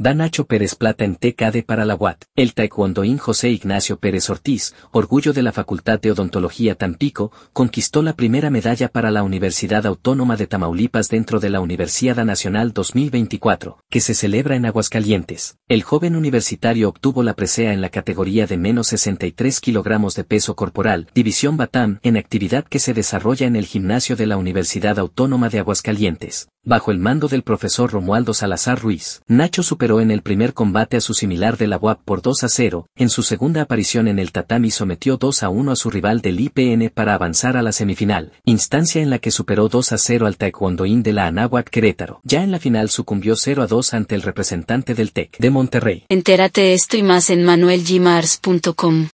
da Nacho Pérez Plata en TKD para la UAT. El taekwondoín José Ignacio Pérez Ortiz, orgullo de la Facultad de Odontología Tampico, conquistó la primera medalla para la Universidad Autónoma de Tamaulipas dentro de la Universidad Nacional 2024, que se celebra en Aguascalientes. El joven universitario obtuvo la presea en la categoría de menos 63 kilogramos de peso corporal, división Batam, en actividad que se desarrolla en el gimnasio de la Universidad Autónoma de Aguascalientes, bajo el mando del profesor Romualdo Salazar Ruiz. Nacho super en el primer combate a su similar de la UAP por 2 a 0, en su segunda aparición en el tatami sometió 2 a 1 a su rival del IPN para avanzar a la semifinal, instancia en la que superó 2 a 0 al taekwondoín de la Anáhuac Querétaro. Ya en la final sucumbió 0 a 2 ante el representante del TEC de Monterrey. Entérate esto y más en ManuelJimars.com.